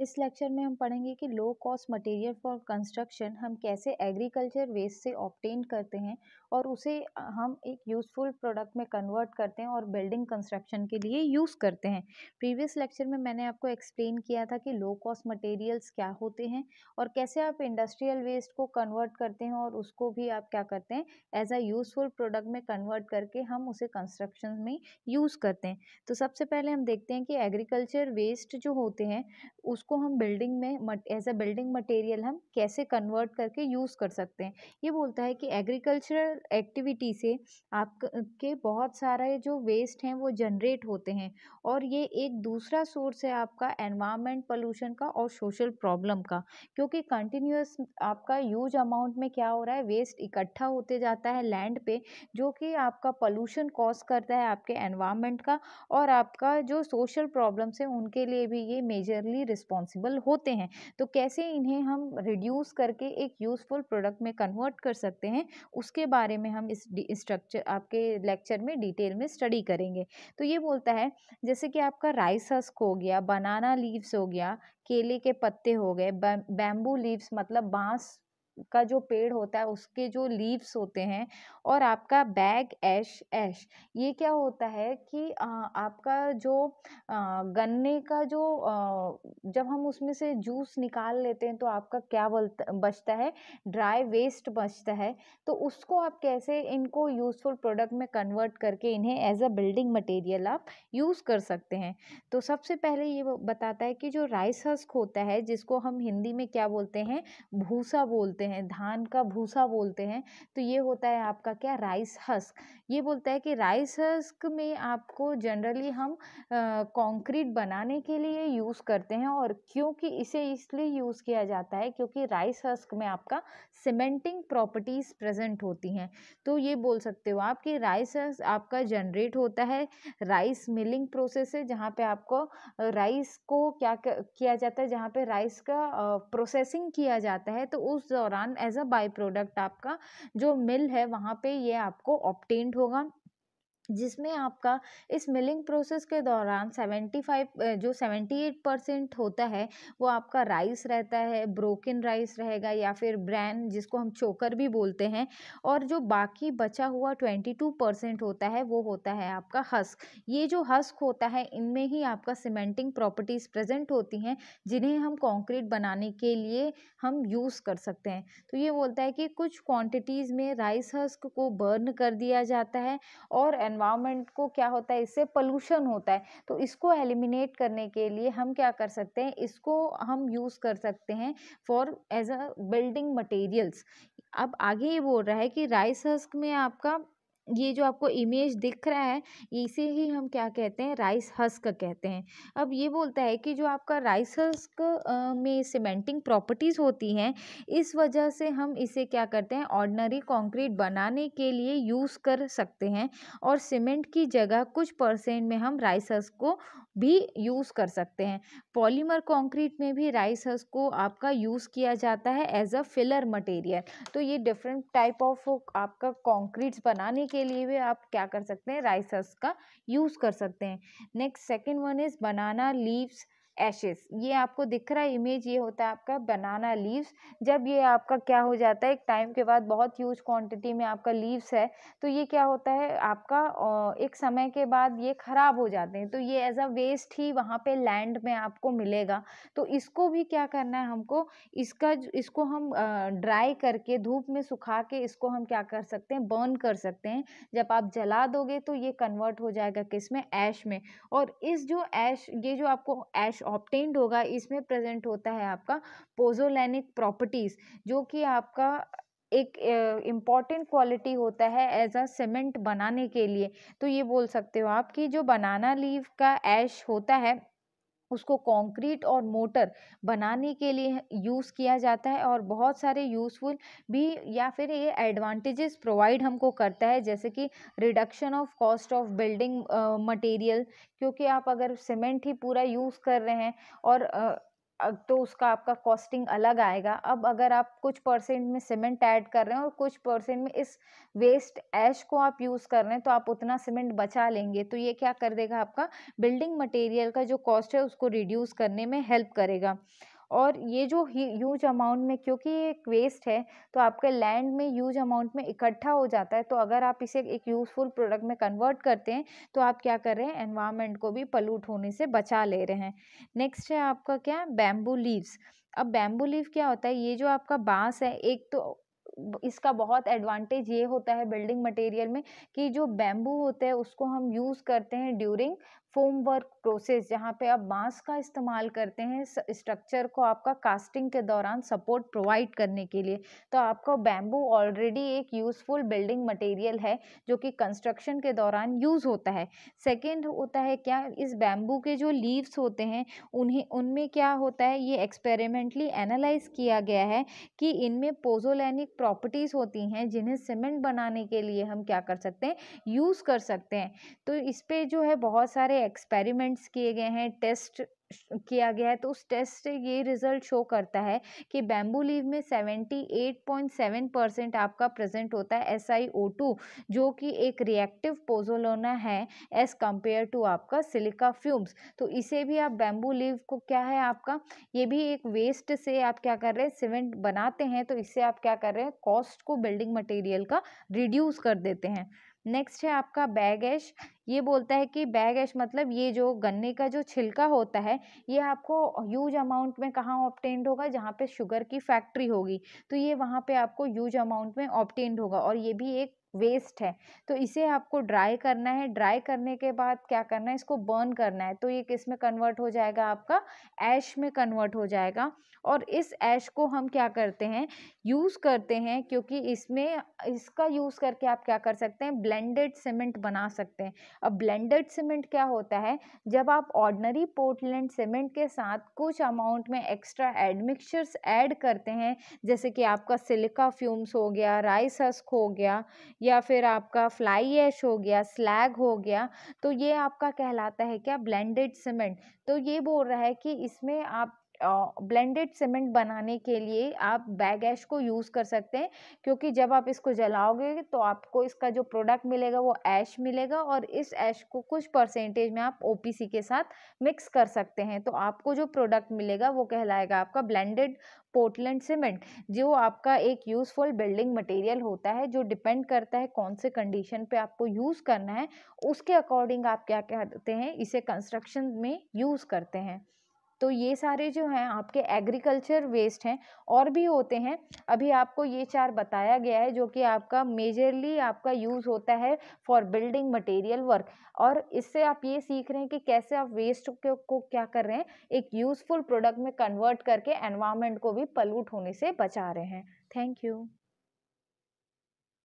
इस लेक्चर में हम पढ़ेंगे कि low cost material for construction हम कैसे एग्रीकल्चर वेस्ट से ऑप्टेन करते हैं और उसे हम एक यूज़फुल प्रोडक्ट में कन्वर्ट करते हैं और बिल्डिंग कंस्ट्रक्शन के लिए यूज़ करते हैं प्रीवियस लेक्चर में मैंने आपको एक्सप्लेन किया था कि लो कॉस्ट मटेरियल्स क्या होते हैं और कैसे आप इंडस्ट्रियल वेस्ट को कन्वर्ट करते हैं और उसको भी आप क्या करते हैं एज अ यूज़फुल प्रोडक्ट में कन्वर्ट करके हम उसे कंस्ट्रक्शन में यूज़ करते हैं तो सबसे पहले हम देखते हैं कि एग्रीकल्चर वेस्ट जो होते हैं उसको हम बिल्डिंग में एज अ बिल्डिंग मटेरियल हम कैसे कन्वर्ट करके यूज़ कर सकते हैं ये बोलता है कि एग्रीकल्चर एक्टिविटी से आपके बहुत सारे जो वेस्ट हैं वो जनरेट होते हैं और ये एक दूसरा सोर्स है आपका एनवायरमेंट पोल्यूशन का और सोशल प्रॉब्लम का क्योंकि कंटिन्यूस आपका यूज अमाउंट में क्या हो रहा है वेस्ट इकट्ठा होते जाता है लैंड पे जो कि आपका पोल्यूशन कॉज करता है आपके एनवायरमेंट का और आपका जो सोशल प्रॉब्लम्स हैं उनके लिए भी ये मेजरली रिस्पॉन्सिबल होते हैं तो कैसे इन्हें हम रिड्यूस करके एक यूज़फुल प्रोडक्ट में कन्वर्ट कर सकते हैं उसके बारे बारे में हम इस स्ट्रक्चर आपके लेक्चर में डिटेल में स्टडी करेंगे तो ये बोलता है जैसे कि आपका राइस हस्क हो गया बनाना लीव्स हो गया केले के पत्ते हो गए बैम्बू लीव्स मतलब बांस का जो पेड़ होता है उसके जो लीव्स होते हैं और आपका बैग ऐश ऐश ये क्या होता है कि आपका जो गन्ने का जो जब हम उसमें से जूस निकाल लेते हैं तो आपका क्या बोलता बचता है ड्राई वेस्ट बचता है तो उसको आप कैसे इनको यूज़फुल प्रोडक्ट में कन्वर्ट करके इन्हें एज अ बिल्डिंग मटेरियल आप यूज़ कर सकते हैं तो सबसे पहले ये बताता है कि जो राइस हस्क होता है जिसको हम हिंदी में क्या बोलते हैं भूसा बोलते हैं धान का भूसा बोलते हैं तो ये होता है आपका क्या राइस हस्क ये बोलता है कि राइस हस्क में आपको जनरली हम कंक्रीट बनाने के लिए यूज़ करते हैं और क्योंकि इसे इसलिए यूज़ किया जाता है क्योंकि राइस हस्क में आपका सीमेंटिंग प्रॉपर्टीज़ प्रेजेंट होती हैं तो ये बोल सकते हो आप कि राइस हस्क आपका जनरेट होता है राइस मिलिंग प्रोसेस है जहाँ पर आपको राइस को क्या किया जाता है जहाँ पर राइस का प्रोसेसिंग किया जाता है तो उस दौरान दौरान एज अ बाई प्रोडक्ट आपका जो मिल है वहाँ पे ये आपको ऑप्टेंड होगा जिसमें आपका इस मिलिंग प्रोसेस के दौरान सेवेंटी फाइव जो सेवेंटी एट परसेंट होता है वो आपका राइस रहता है ब्रोकन राइस रहेगा या फिर ब्रैन जिसको हम चोकर भी बोलते हैं और जो बाकी बचा हुआ ट्वेंटी टू परसेंट होता है वो होता है आपका हस्क ये जो हस्क होता है इनमें ही आपका सीमेंटिंग प्रॉपर्टीज़ प्रेजेंट होती हैं जिन्हें हम कॉन्क्रीट बनाने के लिए हम यूज़ कर सकते हैं तो ये बोलता है कि कुछ क्वान्टिटीज़ में राइस हस्क को बर्न कर दिया जाता है और एन एनवायरनमेंट को क्या होता है इससे पोल्यूशन होता है तो इसको एलिमिनेट करने के लिए हम क्या कर सकते हैं इसको हम यूज़ कर सकते हैं for as a building materials अब आगे ये बोल रहा है कि राइस हस्क में आपका ये जो आपको इमेज दिख रहा है इसे ही हम क्या कहते हैं राइस हस्क कहते हैं अब ये बोलता है कि जो आपका राइस हस्क में सीमेंटिंग प्रॉपर्टीज़ होती हैं इस वजह से हम इसे क्या करते हैं ऑर्डनरी कंक्रीट बनाने के लिए यूज़ कर सकते हैं और सीमेंट की जगह कुछ परसेंट में हम राइस हस्क को भी यूज़ कर सकते हैं पॉलीमर कंक्रीट में भी राइस हस को आपका यूज़ किया जाता है एज अ फिलर मटेरियल तो ये डिफरेंट टाइप ऑफ आपका कॉन्क्रीट्स बनाने के लिए भी आप क्या कर सकते हैं राइस हस का यूज़ कर सकते हैं next second one is banana leaves ashes ये आपको दिख रहा है इमेज ये होता है आपका बनाना लीव्स जब ये आपका क्या हो जाता है एक टाइम के बाद बहुत ह्यूज क्वांटिटी में आपका लीव्स है तो ये क्या होता है आपका एक समय के बाद ये ख़राब हो जाते हैं तो ये एज अ वेस्ट ही वहाँ पे लैंड में आपको मिलेगा तो इसको भी क्या करना है हमको इसका इसको हम ड्राई करके धूप में सुखा के इसको हम क्या कर सकते हैं बर्न कर सकते हैं जब आप जला दोगे तो ये कन्वर्ट हो जाएगा किस में ऐश में और इस जो ऐश ये जो आपको ऐश ऑप्टेंड होगा इसमें प्रेजेंट होता है आपका पोजोलैनिक प्रॉपर्टीज़ जो कि आपका एक इम्पॉर्टेंट क्वालिटी होता है एज अ सीमेंट बनाने के लिए तो ये बोल सकते हो आप कि जो बनाना लीव का ऐश होता है उसको कॉन्क्रीट और मोटर बनाने के लिए यूज़ किया जाता है और बहुत सारे यूज़फुल भी या फिर ये एडवांटेजेस प्रोवाइड हमको करता है जैसे कि reduction of cost of building material क्योंकि आप अगर सीमेंट ही पूरा यूज़ कर रहे हैं और अब तो उसका आपका कॉस्टिंग अलग आएगा अब अगर आप कुछ परसेंट में सीमेंट ऐड कर रहे हैं और कुछ परसेंट में इस वेस्ट ऐश को आप यूज़ कर रहे हैं तो आप उतना सीमेंट बचा लेंगे तो ये क्या कर देगा आपका बिल्डिंग मटेरियल का जो कॉस्ट है उसको रिड्यूस करने में हेल्प करेगा और ये जो ह्यूज अमाउंट में क्योंकि ये एक वेस्ट है तो आपके लैंड में ह्यूज अमाउंट में इकट्ठा हो जाता है तो अगर आप इसे एक यूज़फुल प्रोडक्ट में कन्वर्ट करते हैं तो आप क्या कर रहे हैं एनवायरमेंट को भी पलूट होने से बचा ले रहे हैं नेक्स्ट है आपका क्या बैम्बू लीव्स अब बैम्बू लीव क्या होता है ये जो आपका बाँस है एक तो इसका बहुत एडवांटेज ये होता है बिल्डिंग मटेरियल में कि जो बैम्बू होते हैं उसको हम यूज़ करते हैं ड्यूरिंग वर्क प्रोसेस जहाँ पे आप बांस का इस्तेमाल करते हैं स्ट्रक्चर को आपका कास्टिंग के दौरान सपोर्ट प्रोवाइड करने के लिए तो आपका बैम्बू ऑलरेडी एक यूज़फुल बिल्डिंग मटेरियल है जो कि कंस्ट्रक्शन के दौरान यूज़ होता है सेकेंड होता है क्या इस बैम्बू के जो लीव्स होते हैं उन्हें उनमें क्या होता है ये एक्सपेरिमेंटली एनालाइज किया गया है कि इनमें पोजोलैनिक प्रॉपर्टीज़ होती हैं जिन्हें सीमेंट बनाने के लिए हम क्या कर सकते हैं यूज़ कर सकते हैं तो इस पर जो है बहुत सारे एक्सपेरिमेंट्स किए गए हैं टेस्ट किया गया है तो उस टेस्ट से ये रिज़ल्ट शो करता है कि बैम्बू लीव में seventy eight point seven percent आपका प्रेजेंट होता है एस आई ओ टू जो कि एक रिएक्टिव पोजोलोना है एस कंपेयर टू आपका सिलिका फ्यूम्स तो इसे भी आप बैम्बू लीव को क्या है आपका ये भी एक वेस्ट से आप क्या कर रहे हैं सीमेंट बनाते हैं तो इससे आप क्या कर रहे हैं कॉस्ट को बिल्डिंग मटेरियल का रिड्यूस कर देते हैं नेक्स्ट है आपका बैग एश ये बोलता है कि बैग ऐश मतलब ये जो गन्ने का जो छिलका होता है ये आपको ह्यूज अमाउंट में कहाँ ऑप्टेंड होगा जहाँ पे शुगर की फैक्ट्री होगी तो ये वहाँ पे आपको ह्यूज अमाउंट में ऑप्टेंड होगा और ये भी एक वेस्ट है तो इसे आपको ड्राई करना है ड्राई करने के बाद क्या करना है इसको बर्न करना है तो ये किस में कन्वर्ट हो जाएगा आपका ऐश में कन्वर्ट हो जाएगा और इस ऐश को हम क्या करते हैं यूज़ करते हैं क्योंकि इसमें इसका यूज़ करके आप क्या कर सकते हैं ब्लेंडेड सीमेंट बना सकते हैं अब ब्लेंडेड सीमेंट क्या होता है जब आप ऑर्डनरी पोर्टलैंड सीमेंट के साथ कुछ अमाउंट में एक्स्ट्रा एडमिक्सचर्स ऐड करते हैं जैसे कि आपका सिलिका फ्यूम्स हो गया राइस हस्क हो गया या फिर आपका फ्लाई ऐश हो गया स्लैग हो गया तो ये आपका कहलाता है क्या ब्लेंडेड सीमेंट तो ये बोल रहा है कि इसमें आप ब्लेंडेड सीमेंट बनाने के लिए आप बैग ऐश को यूज़ कर सकते हैं क्योंकि जब आप इसको जलाओगे तो आपको इसका जो प्रोडक्ट मिलेगा वो ऐश मिलेगा और इस ऐश को कुछ परसेंटेज में आप ओ के साथ मिक्स कर सकते हैं तो आपको जो प्रोडक्ट मिलेगा वो कहलाएगा आपका ब्लेंडेड पोर्टलैंड सीमेंट जो आपका एक यूज़फुल बिल्डिंग मटेरियल होता है जो डिपेंड करता है कौन से कंडीशन पे आपको यूज़ करना है उसके अकॉर्डिंग आप क्या कहते हैं इसे कंस्ट्रक्शन में यूज़ करते हैं तो ये सारे जो हैं आपके एग्रीकल्चर वेस्ट हैं और भी होते हैं अभी आपको ये चार बताया गया है जो कि आपका मेजरली आपका यूज़ होता है फॉर बिल्डिंग मटेरियल वर्क और इससे आप ये सीख रहे हैं कि कैसे आप वेस्ट को, को क्या कर रहे हैं एक यूज़फुल प्रोडक्ट में कन्वर्ट करके एनवायरमेंट को भी पलूट होने से बचा रहे हैं थैंक यू